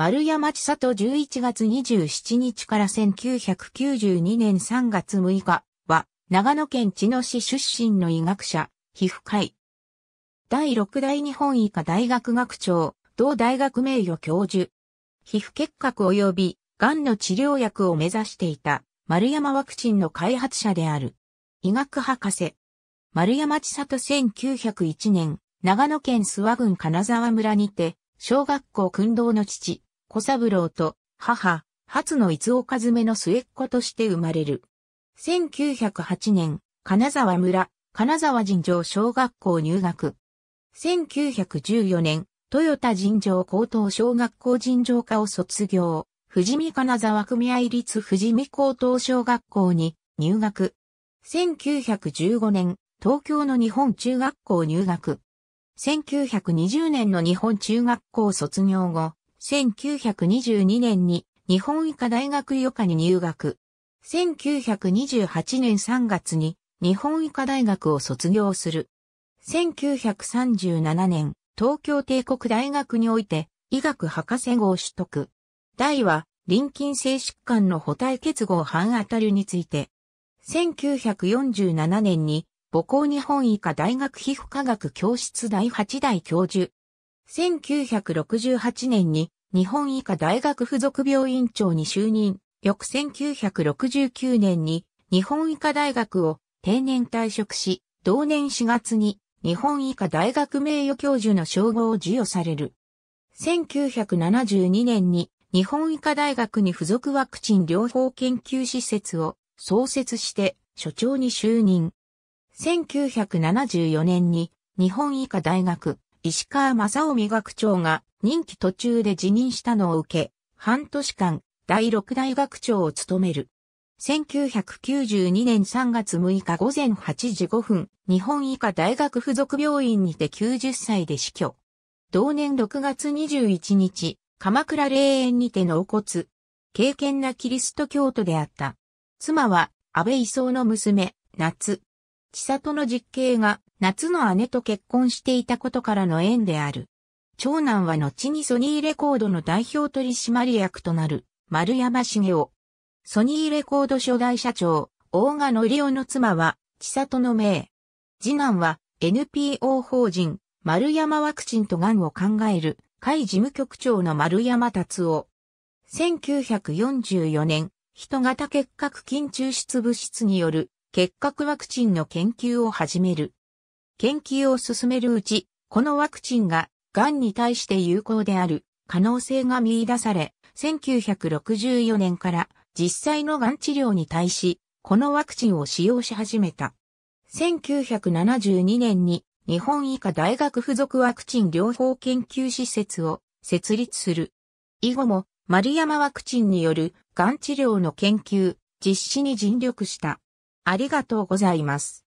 丸山千里11月27日から1992年3月6日は、長野県茅野市出身の医学者、皮膚科医。第6代日本医科大学学長、同大学名誉教授。皮膚結核及び、癌の治療薬を目指していた、丸山ワクチンの開発者である。医学博士。丸山千里1901年、長野県諏訪郡金沢村にて、小学校訓導の父、小三郎と母、初の伊津岡詰めの末っ子として生まれる。1908年、金沢村、金沢尋常小学校入学。1914年、豊田尋常高等小学校尋常科を卒業、富士見金沢組合立富士見高等小学校に入学。1915年、東京の日本中学校入学。1920年の日本中学校卒業後、1922年に日本医科大学医科に入学。1928年3月に日本医科大学を卒業する。1937年、東京帝国大学において医学博士号を取得。大は、臨近性疾患の補体結合反当たるについて。1947年に母校日本医科大学皮膚科学教室第8代教授、1968年に日本医科大学附属病院長に就任、翌1969年に日本医科大学を定年退職し、同年4月に日本医科大学名誉教授の称号を授与される。1972年に日本医科大学に付属ワクチン療法研究施設を創設して所長に就任。1974年に日本医科大学石川正臣学長が任期途中で辞任したのを受け、半年間、第六大学長を務める。1992年3月6日午前8時5分、日本医科大学附属病院にて90歳で死去。同年6月21日、鎌倉霊園にて納骨。敬虔なキリスト教徒であった。妻は、安倍藤の娘、夏。千里の実刑が夏の姉と結婚していたことからの縁である。長男は後にソニーレコードの代表取締役となる丸山茂雄。ソニーレコード初代社長、大賀則夫の妻は、千里の名。次男は NPO 法人丸山ワクチンと癌を考える会事務局長の丸山達夫。1944年、人型結核菌抽出物質による結核ワクチンの研究を始める。研究を進めるうち、このワクチンが、癌に対して有効である可能性が見出され、1964年から実際の癌治療に対し、このワクチンを使用し始めた。1972年に日本医科大学附属ワクチン療法研究施設を設立する。以後も丸山ワクチンによる癌治療の研究、実施に尽力した。ありがとうございます。